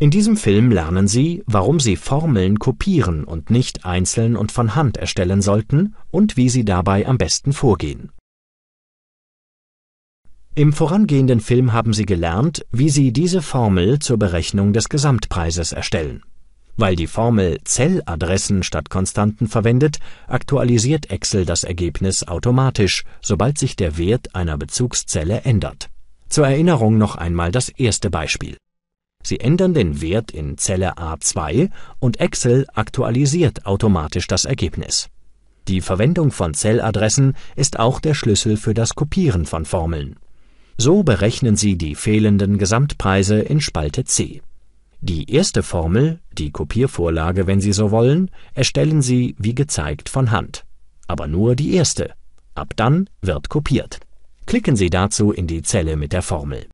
In diesem Film lernen sie, warum sie Formeln kopieren und nicht einzeln und von Hand erstellen sollten und wie sie dabei am besten vorgehen. Im vorangehenden Film haben sie gelernt, wie sie diese Formel zur Berechnung des Gesamtpreises erstellen. Weil die Formel Zelladressen statt Konstanten verwendet, aktualisiert Excel das Ergebnis automatisch, sobald sich der Wert einer Bezugszelle ändert. Zur Erinnerung noch einmal das erste Beispiel Sie ändern den Wert in Zelle A2 und Excel aktualisiert automatisch das Ergebnis. Die Verwendung von Zelladressen ist auch der Schlüssel für das Kopieren von Formeln. So berechnen Sie die fehlenden Gesamtpreise in Spalte C. Die erste Formel, die Kopiervorlage, wenn Sie so wollen, erstellen Sie wie gezeigt von Hand. Aber nur die erste. Ab dann wird kopiert. Klicken Sie dazu in die Zelle mit der Formel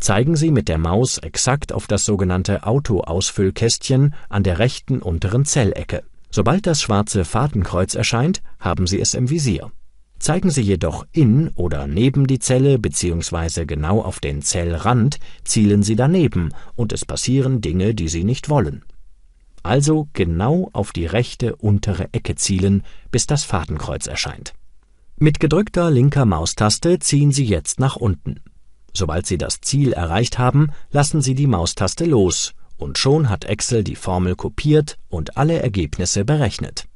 Zeigen Sie mit der Maus exakt auf das sogenannte Auto-Ausfüllkästchen an der rechten unteren Zellecke. Sobald das schwarze Fadenkreuz erscheint, haben Sie es im Visier. Zeigen Sie jedoch in oder neben die Zelle bzw. genau auf den Zellrand, zielen Sie daneben und es passieren Dinge, die Sie nicht wollen. Also genau auf die rechte untere Ecke zielen, bis das Fadenkreuz erscheint. Mit gedrückter linker Maustaste ziehen Sie jetzt nach unten Sobald Sie das Ziel erreicht haben, lassen Sie die Maustaste los und schon hat Excel die Formel kopiert und alle Ergebnisse berechnet.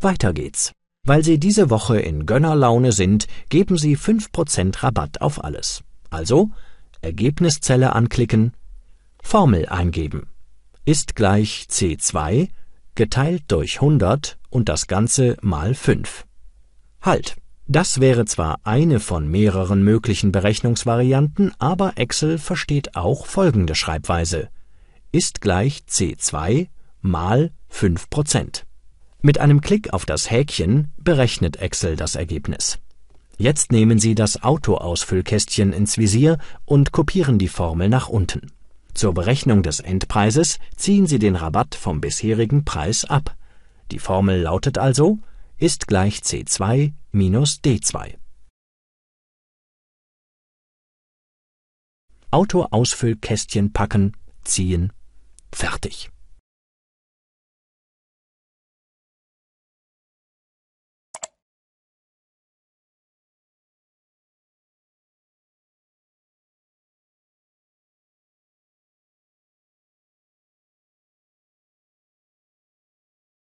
Weiter geht's. Weil Sie diese Woche in Gönnerlaune sind, geben Sie 5% Rabatt auf alles. Also Ergebniszelle anklicken, Formel eingeben ist gleich C2 geteilt durch 100 und das Ganze mal 5. Halt! Das wäre zwar eine von mehreren möglichen Berechnungsvarianten, aber Excel versteht auch folgende Schreibweise ist gleich C2 mal 5%. Mit einem Klick auf das Häkchen berechnet Excel das Ergebnis. Jetzt nehmen Sie das Autoausfüllkästchen ins Visier und kopieren die Formel nach unten. Zur Berechnung des Endpreises ziehen Sie den Rabatt vom bisherigen Preis ab. Die Formel lautet also ist gleich c2 minus d2. Auto-Ausfüllkästchen packen, ziehen, fertig.